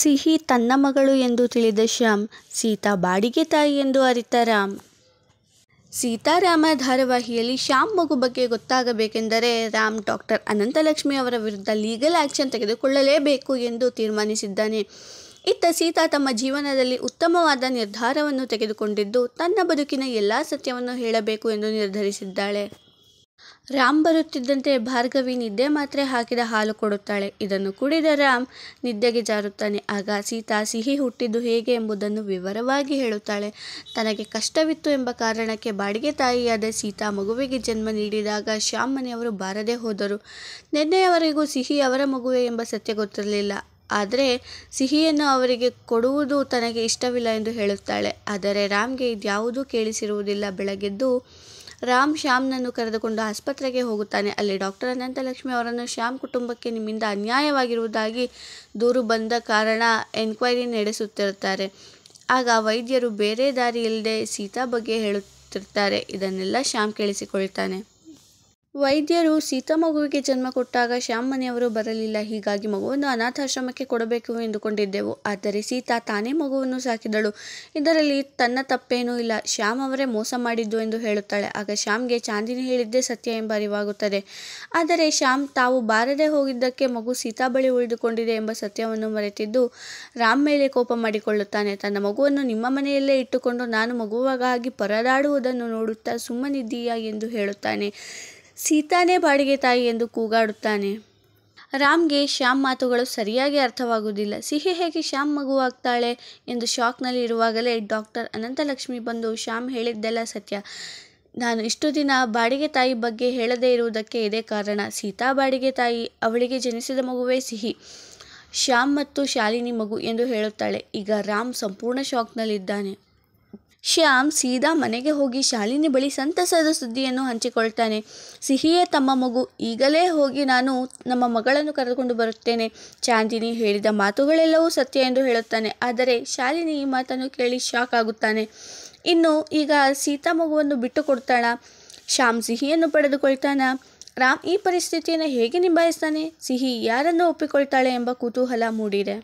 ಸಿಹಿ ತನ್ನ ಮಗಳು ಎಂದು ತಿಳಿದ ಶ್ಯಾಮ್ ಸೀತಾ ಬಾಡಿಗೆ ತಾಯಿ ಎಂದು ಅರಿತ ರಾಮ್ ಸೀತಾರಾಮ ಧಾರಾವಾಹಿಯಲ್ಲಿ ಶ್ಯಾಮ್ ಮಗು ಬಗ್ಗೆ ಗೊತ್ತಾಗಬೇಕೆಂದರೆ ರಾಮ್ ಡಾಕ್ಟರ್ ಅನಂತಲಕ್ಷ್ಮಿ ಅವರ ವಿರುದ್ಧ ಲೀಗಲ್ ಆ್ಯಕ್ಷನ್ ತೆಗೆದುಕೊಳ್ಳಲೇಬೇಕು ಎಂದು ತೀರ್ಮಾನಿಸಿದ್ದಾನೆ ಇತ್ತ ಸೀತಾ ತಮ್ಮ ಜೀವನದಲ್ಲಿ ಉತ್ತಮವಾದ ನಿರ್ಧಾರವನ್ನು ತೆಗೆದುಕೊಂಡಿದ್ದು ತನ್ನ ಬದುಕಿನ ಎಲ್ಲ ಸತ್ಯವನ್ನು ಹೇಳಬೇಕು ಎಂದು ನಿರ್ಧರಿಸಿದ್ದಾಳೆ ರಾಮ್ ಬರುತ್ತಿದ್ದಂತೆ ಭಾರ್ಗವಿ ನಿದ್ದೆ ಮಾತ್ರೆ ಹಾಕಿದ ಹಾಲು ಕೊಡುತ್ತಾಳೆ ಇದನ್ನು ಕುಡಿದ ರಾಮ್ ನಿದ್ದೆಗೆ ಜಾರುತ್ತಾನೆ ಆಗ ಸೀತಾ ಸಿಹಿ ಹುಟ್ಟಿದ್ದು ಹೇಗೆ ಎಂಬುದನ್ನು ವಿವರವಾಗಿ ಹೇಳುತ್ತಾಳೆ ತನಗೆ ಕಷ್ಟವಿತ್ತು ಎಂಬ ಕಾರಣಕ್ಕೆ ಬಾಡಿಗೆ ತಾಯಿಯಾದ ಸೀತಾ ಮಗುವಿಗೆ ಜನ್ಮ ನೀಡಿದಾಗ ಶ್ಯಾಮ್ ಮನೆಯವರು ಬಾರದೆ ಹೋದರು ನಿನ್ನೆಯವರೆಗೂ ಸಿಹಿ ಅವರ ಮಗುವೆ ಎಂಬ ಸತ್ಯ ಗೊತ್ತಿರಲಿಲ್ಲ ಆದರೆ ಸಿಹಿಯನ್ನು ಅವರಿಗೆ ಕೊಡುವುದು ತನಗೆ ಇಷ್ಟವಿಲ್ಲ ಎಂದು ಹೇಳುತ್ತಾಳೆ ಆದರೆ ರಾಮ್ಗೆ ಇದ್ಯಾವುದೂ ಕೇಳಿಸಿರುವುದಿಲ್ಲ ಬೆಳಗ್ಗೆದ್ದು ರಾಮ್ ಶ್ಯಾಮ್ನನ್ನು ಕರೆದುಕೊಂಡು ಆಸ್ಪತ್ರೆಗೆ ಹೋಗುತ್ತಾನೆ ಅಲ್ಲಿ ಡಾಕ್ಟರ್ ಅನಂತಲಕ್ಷ್ಮಿ ಅವರನ್ನು ಶ್ಯಾಮ್ ಕುಟುಂಬಕ್ಕೆ ನಿಮ್ಮಿಂದ ಅನ್ಯಾಯವಾಗಿರುವುದಾಗಿ ದೂರು ಬಂದ ಕಾರಣ ಎನ್ಕ್ವೈರಿ ನಡೆಸುತ್ತಿರುತ್ತಾರೆ ಆಗ ವೈದ್ಯರು ಬೇರೆ ದಾರಿ ಇಲ್ಲದೆ ಸೀತಾ ಬಗ್ಗೆ ಹೇಳುತ್ತಿರ್ತಾರೆ ಇದನ್ನೆಲ್ಲ ಶ್ಯಾಮ್ ಕೇಳಿಸಿಕೊಳ್ತಾನೆ ವೈದ್ಯರು ಸೀತಾ ಮಗುವಿಗೆ ಜನ್ಮ ಕೊಟ್ಟಾಗ ಶ್ಯಾಮ್ ಮನೆಯವರು ಬರಲಿಲ್ಲ ಹೀಗಾಗಿ ಮಗುವನ್ನು ಅನಾಥಾಶ್ರಮಕ್ಕೆ ಕೊಡಬೇಕು ಎಂದುಕೊಂಡಿದ್ದೆವು ಆದರೆ ಸೀತಾ ತಾನೇ ಮಗುವನ್ನು ಸಾಕಿದಳು ಇದರಲ್ಲಿ ತನ್ನ ತಪ್ಪೇನೂ ಇಲ್ಲ ಶ್ಯಾಮ್ ಅವರೇ ಮೋಸ ಮಾಡಿದ್ದು ಎಂದು ಹೇಳುತ್ತಾಳೆ ಆಗ ಶ್ಯಾಮ್ಗೆ ಚಾಂದಿನಿ ಹೇಳಿದ್ದೇ ಸತ್ಯ ಎಂಬ ಅರಿವಾಗುತ್ತದೆ ಆದರೆ ಶ್ಯಾಮ್ ತಾವು ಬಾರದೆ ಹೋಗಿದ್ದಕ್ಕೆ ಮಗು ಸೀತಾ ಬಳಿ ಉಳಿದುಕೊಂಡಿದೆ ಎಂಬ ಸತ್ಯವನ್ನು ಮರೆತಿದ್ದು ರಾಮ್ ಮೇಲೆ ಕೋಪ ಮಾಡಿಕೊಳ್ಳುತ್ತಾನೆ ತನ್ನ ಮಗುವನ್ನು ನಿಮ್ಮ ಮನೆಯಲ್ಲೇ ಇಟ್ಟುಕೊಂಡು ನಾನು ಮಗುವಾಗಿ ಪರದಾಡುವುದನ್ನು ನೋಡುತ್ತಾ ಸುಮ್ಮನಿದ್ದೀಯಾ ಎಂದು ಹೇಳುತ್ತಾನೆ ಸೀತಾನೇ ಬಾಡಿಗೆ ತಾಯಿ ಎಂದು ಕೂಗಾಡುತ್ತಾನೆ ರಾಮ್ಗೆ ಶ್ಯಾಮ್ ಮಾತುಗಳು ಸರಿಯಾಗಿ ಅರ್ಥವಾಗುವುದಿಲ್ಲ ಸಿಹಿ ಹೇಗೆ ಶ್ಯಾಮ್ ಮಗುವಾಗ್ತಾಳೆ ಎಂದು ಶಾಕ್ನಲ್ಲಿ ಇರುವಾಗಲೇ ಡಾಕ್ಟರ್ ಅನಂತಲಕ್ಷ್ಮಿ ಬಂದು ಶ್ಯಾಮ್ ಹೇಳಿದ್ದೆಲ್ಲ ಸತ್ಯ ನಾನು ಇಷ್ಟು ದಿನ ಬಾಡಿಗೆ ತಾಯಿ ಬಗ್ಗೆ ಹೇಳದೇ ಇರುವುದಕ್ಕೆ ಇದೇ ಕಾರಣ ಸೀತಾ ಬಾಡಿಗೆ ತಾಯಿ ಅವಳಿಗೆ ಜನಿಸಿದ ಮಗುವೇ ಸಿಹಿ ಶ್ಯಾಮ್ ಮತ್ತು ಶಾಲಿನಿ ಮಗು ಎಂದು ಹೇಳುತ್ತಾಳೆ ಈಗ ರಾಮ್ ಸಂಪೂರ್ಣ ಶಾಕ್ನಲ್ಲಿದ್ದಾನೆ ಶ್ಯಾಮ್ ಸೀದಾ ಮನೆಗೆ ಹೋಗಿ ಶಾಲಿನಿ ಬಳಿ ಸಂತಸದ ಸುದ್ದಿಯನ್ನು ಹಂಚಿಕೊಳ್ತಾನೆ ಸಿಹಿಯೇ ತಮ್ಮ ಮಗು ಈಗಲೇ ಹೋಗಿ ನಾನು ನಮ್ಮ ಮಗಳನ್ನು ಕರೆದುಕೊಂಡು ಬರುತ್ತೇನೆ ಚಾಂದಿನಿ ಹೇಳಿದ ಮಾತುಗಳೆಲ್ಲವೂ ಸತ್ಯ ಎಂದು ಹೇಳುತ್ತಾನೆ ಆದರೆ ಶಾಲಿನಿ ಈ ಮಾತನ್ನು ಕೇಳಿ ಶಾಕ್ ಆಗುತ್ತಾನೆ ಇನ್ನು ಈಗ ಸೀತಾ ಮಗುವನ್ನು ಬಿಟ್ಟು ಕೊಡ್ತಾಳ ಶ್ಯಾಮ್ ಸಿಹಿಯನ್ನು ಪಡೆದುಕೊಳ್ತಾನ ರಾಮ್ ಈ ಪರಿಸ್ಥಿತಿಯನ್ನು ಹೇಗೆ ನಿಭಾಯಿಸ್ತಾನೆ ಸಿಹಿ ಯಾರನ್ನು ಒಪ್ಪಿಕೊಳ್ತಾಳೆ ಎಂಬ ಕುತೂಹಲ ಮೂಡಿದೆ